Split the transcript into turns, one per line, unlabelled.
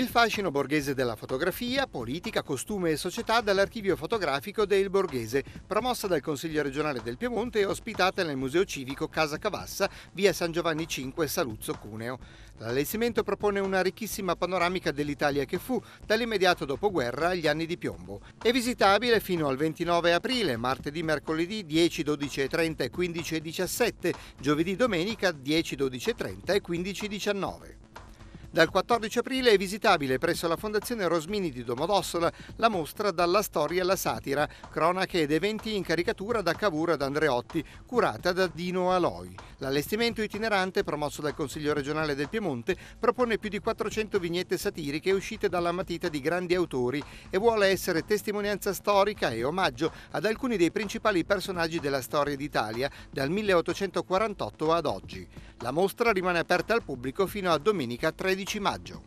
Il fascino borghese della fotografia, politica, costume e società dall'archivio fotografico del Borghese, promossa dal Consiglio regionale del Piemonte e ospitata nel Museo Civico Casa Cavassa, via San Giovanni 5, Saluzzo, Cuneo. L'allestimento propone una ricchissima panoramica dell'Italia che fu dall'immediato dopoguerra agli anni di piombo. È visitabile fino al 29 aprile, martedì, mercoledì 10, 12 e 30 e 15 e 17, giovedì, domenica 10, 12 e 30 e 15 e 19. Dal 14 aprile è visitabile presso la Fondazione Rosmini di Domodossola la mostra Dalla storia alla satira, cronache ed eventi in caricatura da Cavour ad Andreotti, curata da Dino Aloi. L'allestimento itinerante, promosso dal Consiglio regionale del Piemonte, propone più di 400 vignette satiriche uscite dalla matita di grandi autori e vuole essere testimonianza storica e omaggio ad alcuni dei principali personaggi della storia d'Italia dal 1848 ad oggi. La mostra rimane aperta al pubblico fino a domenica 13 maggio.